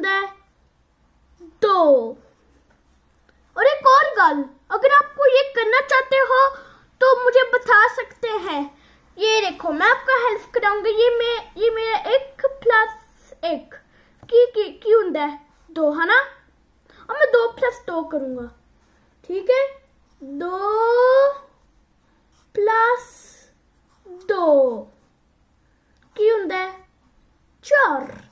बनता है दो तो। और एक और गल अगर आपको ये करना चाहते हो तो मुझे बता सकते हैं ये देखो मैं आपका हेल्प कराऊंगी ये मैं ये मेरा एक प्लस एक की की की होंगे दो है ना और मैं दो प्लस दो करूंगा ठीक है दो प्लस दो की होंगे चार